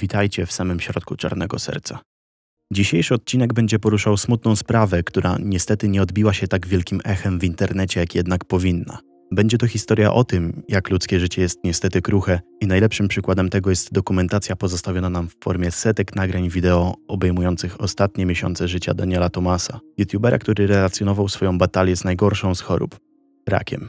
Witajcie w samym środku Czarnego Serca. Dzisiejszy odcinek będzie poruszał smutną sprawę, która niestety nie odbiła się tak wielkim echem w internecie, jak jednak powinna. Będzie to historia o tym, jak ludzkie życie jest niestety kruche i najlepszym przykładem tego jest dokumentacja pozostawiona nam w formie setek nagrań wideo obejmujących ostatnie miesiące życia Daniela Tomasa, youtubera, który relacjonował swoją batalię z najgorszą z chorób – rakiem.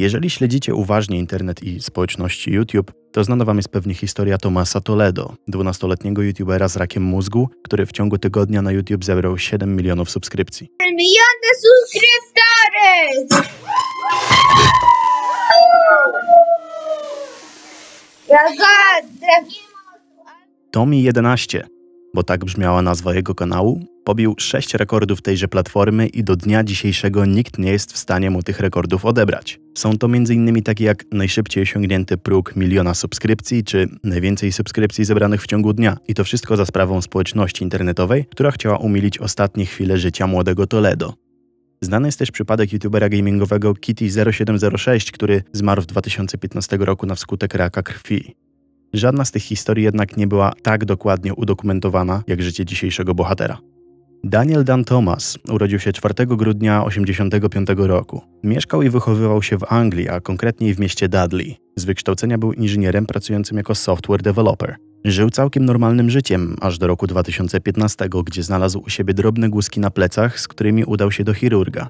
Jeżeli śledzicie uważnie internet i społeczności YouTube, to znana wam jest pewnie historia Tomasa Toledo, 12-letniego YouTubera z rakiem mózgu, który w ciągu tygodnia na YouTube zebrał 7 milionów subskrypcji. Miliony subskryptorów! Tomi 11 bo tak brzmiała nazwa jego kanału, pobił sześć rekordów tejże platformy i do dnia dzisiejszego nikt nie jest w stanie mu tych rekordów odebrać. Są to m.in. takie jak najszybciej osiągnięty próg miliona subskrypcji czy najwięcej subskrypcji zebranych w ciągu dnia. I to wszystko za sprawą społeczności internetowej, która chciała umilić ostatnie chwile życia młodego Toledo. Znany jest też przypadek youtubera gamingowego Kitty0706, który zmarł w 2015 roku na wskutek raka krwi. Żadna z tych historii jednak nie była tak dokładnie udokumentowana jak życie dzisiejszego bohatera. Daniel Dan Thomas urodził się 4 grudnia 1985 roku. Mieszkał i wychowywał się w Anglii, a konkretniej w mieście Dudley. Z wykształcenia był inżynierem pracującym jako software developer. Żył całkiem normalnym życiem, aż do roku 2015, gdzie znalazł u siebie drobne guzki na plecach, z którymi udał się do chirurga.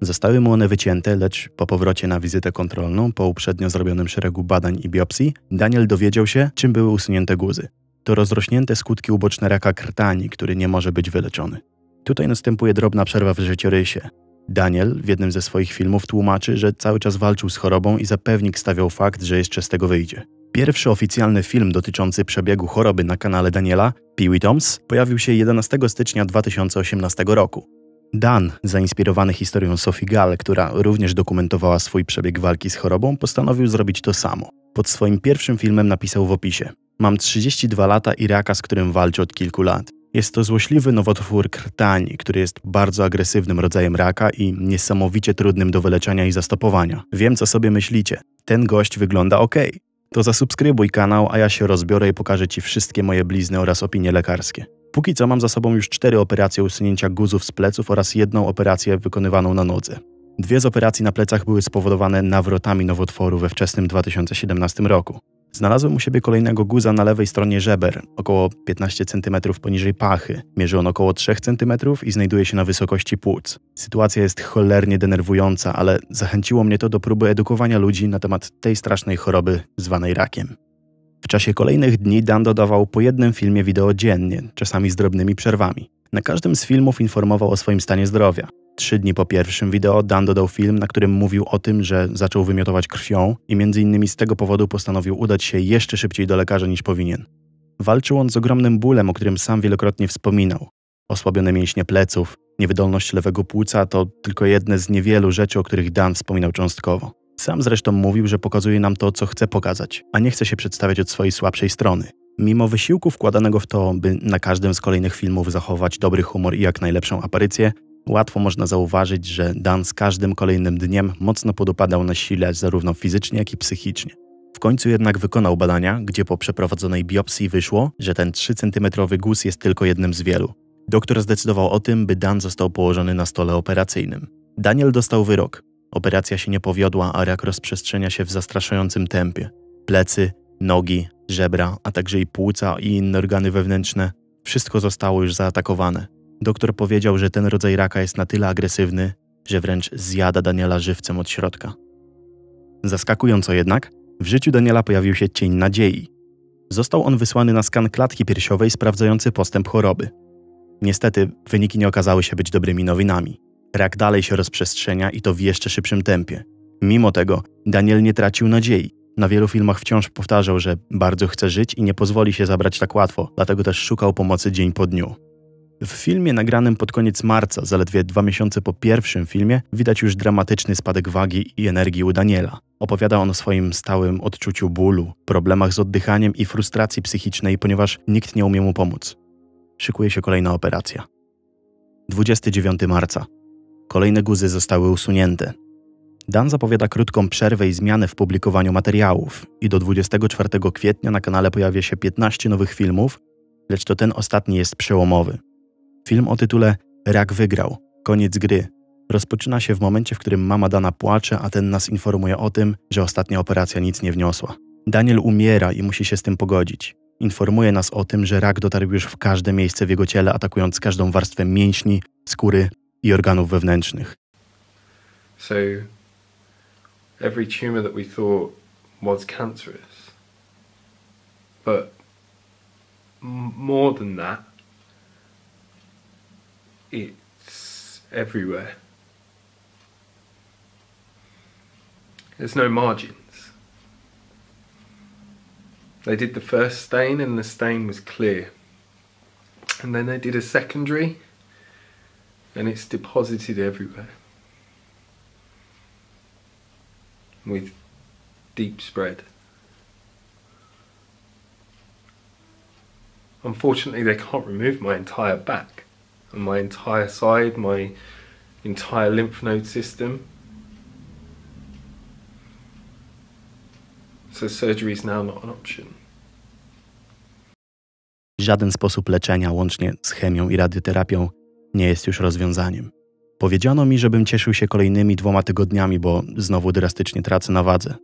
Zostały mu one wycięte, lecz po powrocie na wizytę kontrolną, po uprzednio zrobionym szeregu badań i biopsji, Daniel dowiedział się, czym były usunięte guzy. To rozrośnięte skutki uboczne raka krtani, który nie może być wyleczony. Tutaj następuje drobna przerwa w życiorysie. Daniel w jednym ze swoich filmów tłumaczy, że cały czas walczył z chorobą i zapewnik stawiał fakt, że jeszcze z tego wyjdzie. Pierwszy oficjalny film dotyczący przebiegu choroby na kanale Daniela, Pee Wee Toms, pojawił się 11 stycznia 2018 roku. Dan, zainspirowany historią Sophie Gall, która również dokumentowała swój przebieg walki z chorobą, postanowił zrobić to samo. Pod swoim pierwszym filmem napisał w opisie: Mam 32 lata i raka, z którym walczę od kilku lat. Jest to złośliwy nowotwór krtani, który jest bardzo agresywnym rodzajem raka i niesamowicie trudnym do wyleczenia i zastopowania. Wiem, co sobie myślicie. Ten gość wygląda ok. To zasubskrybuj kanał, a ja się rozbiorę i pokażę Ci wszystkie moje blizny oraz opinie lekarskie. Póki co mam za sobą już cztery operacje usunięcia guzów z pleców oraz jedną operację wykonywaną na nodze. Dwie z operacji na plecach były spowodowane nawrotami nowotworu we wczesnym 2017 roku. Znalazłem u siebie kolejnego guza na lewej stronie żeber, około 15 cm poniżej pachy. Mierzy on około 3 cm i znajduje się na wysokości płuc. Sytuacja jest cholernie denerwująca, ale zachęciło mnie to do próby edukowania ludzi na temat tej strasznej choroby zwanej rakiem. W czasie kolejnych dni Dan dodawał po jednym filmie wideo dziennie, czasami z drobnymi przerwami. Na każdym z filmów informował o swoim stanie zdrowia. Trzy dni po pierwszym wideo Dan dodał film, na którym mówił o tym, że zaczął wymiotować krwią i między innymi z tego powodu postanowił udać się jeszcze szybciej do lekarza niż powinien. Walczył on z ogromnym bólem, o którym sam wielokrotnie wspominał. Osłabione mięśnie pleców, niewydolność lewego płuca to tylko jedne z niewielu rzeczy, o których Dan wspominał cząstkowo. Sam zresztą mówił, że pokazuje nam to, co chce pokazać, a nie chce się przedstawiać od swojej słabszej strony. Mimo wysiłku wkładanego w to, by na każdym z kolejnych filmów zachować dobry humor i jak najlepszą aparycję, łatwo można zauważyć, że Dan z każdym kolejnym dniem mocno podopadał na sile zarówno fizycznie, jak i psychicznie. W końcu jednak wykonał badania, gdzie po przeprowadzonej biopsji wyszło, że ten 3-centymetrowy guz jest tylko jednym z wielu. Doktor zdecydował o tym, by Dan został położony na stole operacyjnym. Daniel dostał wyrok. Operacja się nie powiodła, a rak rozprzestrzenia się w zastraszającym tempie. Plecy, nogi, żebra, a także i płuca i inne organy wewnętrzne wszystko zostało już zaatakowane. Doktor powiedział, że ten rodzaj raka jest na tyle agresywny, że wręcz zjada Daniela żywcem od środka. Zaskakująco jednak, w życiu Daniela pojawił się cień nadziei. Został on wysłany na skan klatki piersiowej sprawdzający postęp choroby. Niestety, wyniki nie okazały się być dobrymi nowinami. Rak dalej się rozprzestrzenia i to w jeszcze szybszym tempie. Mimo tego Daniel nie tracił nadziei. Na wielu filmach wciąż powtarzał, że bardzo chce żyć i nie pozwoli się zabrać tak łatwo, dlatego też szukał pomocy dzień po dniu. W filmie nagranym pod koniec marca, zaledwie dwa miesiące po pierwszym filmie, widać już dramatyczny spadek wagi i energii u Daniela. Opowiada on o swoim stałym odczuciu bólu, problemach z oddychaniem i frustracji psychicznej, ponieważ nikt nie umie mu pomóc. Szykuje się kolejna operacja. 29 marca Kolejne guzy zostały usunięte. Dan zapowiada krótką przerwę i zmianę w publikowaniu materiałów i do 24 kwietnia na kanale pojawia się 15 nowych filmów, lecz to ten ostatni jest przełomowy. Film o tytule Rak wygrał, koniec gry rozpoczyna się w momencie, w którym mama Dana płacze, a ten nas informuje o tym, że ostatnia operacja nic nie wniosła. Daniel umiera i musi się z tym pogodzić. Informuje nas o tym, że rak dotarł już w każde miejsce w jego ciele, atakując każdą warstwę mięśni, skóry i organów wewnętrznych. So every tumor that we thought was cancerous, but more than that, it's everywhere. There's no margins. They did the first stain and the stain was clear. And then they did a secondary and it's deposited everywhere with deep spread. Unfortunately, they can't remove my entire back and my entire side, my entire lymph node system. So surgery is now not an option. Żaden sposób leczenia, łącznie z chemią i radioterapią, nie jest już rozwiązaniem. Powiedziano mi, żebym cieszył się kolejnymi dwoma tygodniami, bo znowu drastycznie tracę na wadze.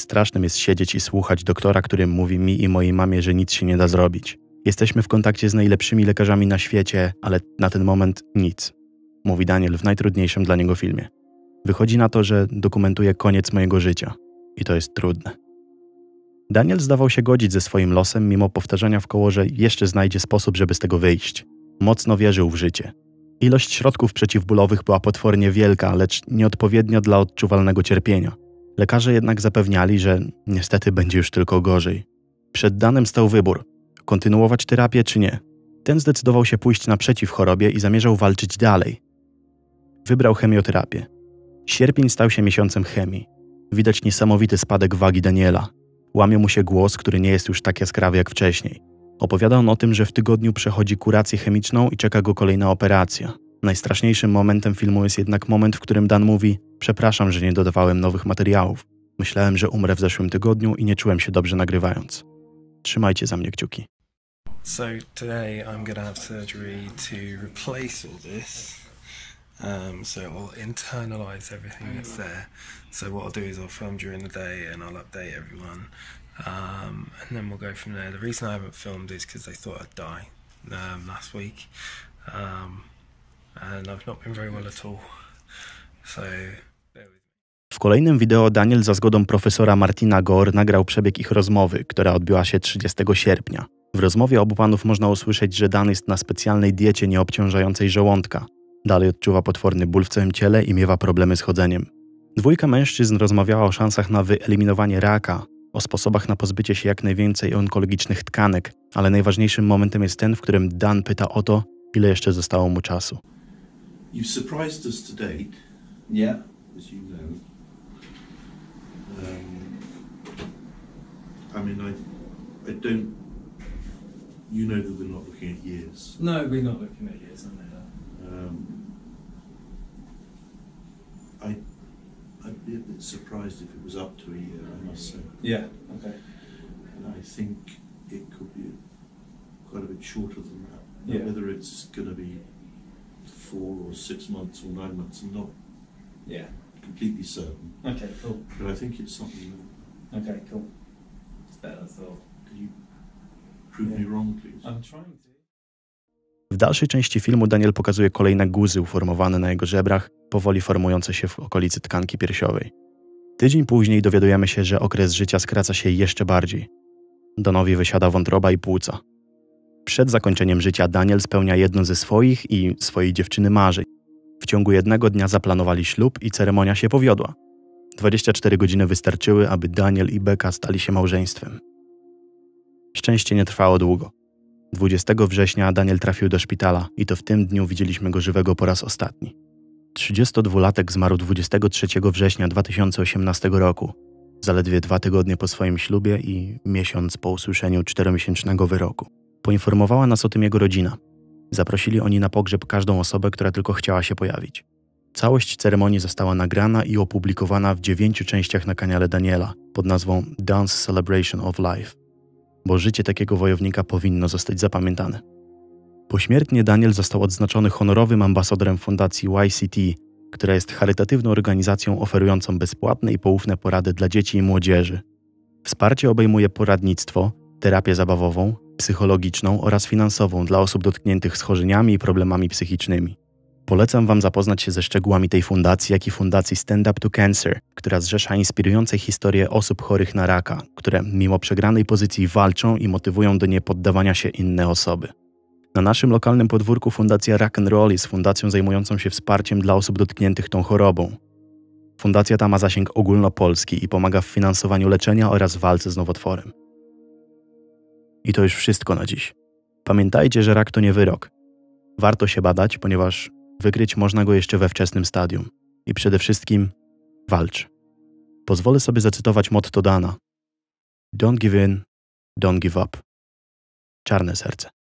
Strasznym jest siedzieć i słuchać doktora, który mówi mi i mojej mamie, że nic się nie da zrobić. Jesteśmy w kontakcie z najlepszymi lekarzami na świecie, ale na ten moment nic. Mówi Daniel w najtrudniejszym dla niego filmie. Wychodzi na to, że dokumentuje koniec mojego życia. I to jest trudne. Daniel zdawał się godzić ze swoim losem, mimo powtarzania w koło, że jeszcze znajdzie sposób, żeby z tego wyjść. Mocno wierzył w życie. Ilość środków przeciwbólowych była potwornie wielka, lecz nieodpowiednio dla odczuwalnego cierpienia. Lekarze jednak zapewniali, że niestety będzie już tylko gorzej. Przed danym stał wybór: kontynuować terapię czy nie. Ten zdecydował się pójść naprzeciw chorobie i zamierzał walczyć dalej. Wybrał chemioterapię. Sierpień stał się miesiącem chemii. Widać niesamowity spadek wagi Daniela. Łamie mu się głos, który nie jest już tak jaskrawy jak wcześniej. Opowiada on o tym, że w tygodniu przechodzi kurację chemiczną i czeka go kolejna operacja. Najstraszniejszym momentem filmu jest jednak moment, w którym Dan mówi: Przepraszam, że nie dodawałem nowych materiałów. Myślałem, że umrę w zeszłym tygodniu i nie czułem się dobrze nagrywając. Trzymajcie za mnie kciuki. So today I'm gonna have surgery to replace all this. Um, so I'll internalize everything that's there. So what I'll do is I'll film during the day and I'll update everyone Um, and then we'll go from there. The reason I haven't filmed is because they thought I'd die um, last week, um, and I've not been very well at all. So. W kolejnym wideo Daniel za zgodą profesora Martina Gore nagrał przebieg ich rozmowy, która odbyła się 30 sierpnia. W rozmowie obu panów można usłyszeć, że Dan jest na specjalnej diecie nieobciążającej żołądka. Dalej odczuwa potworny ból w całym ciele i miewa problemy z chodzeniem. Dwójka mężczyzn rozmawiała o szansach na wyeliminowanie raka, o sposobach na pozbycie się jak najwięcej onkologicznych tkanek, ale najważniejszym momentem jest ten, w którym Dan pyta o to, ile jeszcze zostało mu czasu. You've surprised us to date. Yeah, as you know. Um, I mean, I, I don't. You know that we're not looking at years. No, we're not looking at years. I know. surprised if it was up to a year, I must say. Yeah, okay. And I think it could be quite a bit shorter than that. yeah. Whether it's going to be four or six months or nine months, I'm not yeah. completely certain. Okay, cool. But I think it's something that. Okay, cool. It's better thought. you prove yeah. me wrong, please? I'm trying to. W dalszej części filmu Daniel pokazuje kolejne guzy uformowane na jego żebrach, powoli formujące się w okolicy tkanki piersiowej. Tydzień później dowiadujemy się, że okres życia skraca się jeszcze bardziej. Donowi wysiada wątroba i płuca. Przed zakończeniem życia Daniel spełnia jedno ze swoich i swojej dziewczyny marzeń. W ciągu jednego dnia zaplanowali ślub i ceremonia się powiodła. 24 godziny wystarczyły, aby Daniel i Beka stali się małżeństwem. Szczęście nie trwało długo. 20 września Daniel trafił do szpitala i to w tym dniu widzieliśmy go żywego po raz ostatni. 32-latek zmarł 23 września 2018 roku, zaledwie dwa tygodnie po swoim ślubie i miesiąc po usłyszeniu czteromiesięcznego wyroku. Poinformowała nas o tym jego rodzina. Zaprosili oni na pogrzeb każdą osobę, która tylko chciała się pojawić. Całość ceremonii została nagrana i opublikowana w dziewięciu częściach na kanale Daniela pod nazwą Dance Celebration of Life, bo życie takiego wojownika powinno zostać zapamiętane. Pośmiertnie Daniel został odznaczony honorowym ambasadorem fundacji YCT, która jest charytatywną organizacją oferującą bezpłatne i poufne porady dla dzieci i młodzieży. Wsparcie obejmuje poradnictwo, terapię zabawową, psychologiczną oraz finansową dla osób dotkniętych schorzeniami i problemami psychicznymi. Polecam Wam zapoznać się ze szczegółami tej fundacji, jak i fundacji Stand Up to Cancer, która zrzesza inspirujące historie osób chorych na raka, które mimo przegranej pozycji walczą i motywują do niepoddawania się inne osoby. Na naszym lokalnym podwórku Fundacja Rock Roll jest fundacją zajmującą się wsparciem dla osób dotkniętych tą chorobą. Fundacja ta ma zasięg ogólnopolski i pomaga w finansowaniu leczenia oraz walce z nowotworem. I to już wszystko na dziś. Pamiętajcie, że rak to nie wyrok. Warto się badać, ponieważ wykryć można go jeszcze we wczesnym stadium. I przede wszystkim walcz. Pozwolę sobie zacytować motto Dana. Don't give in, don't give up. Czarne serce.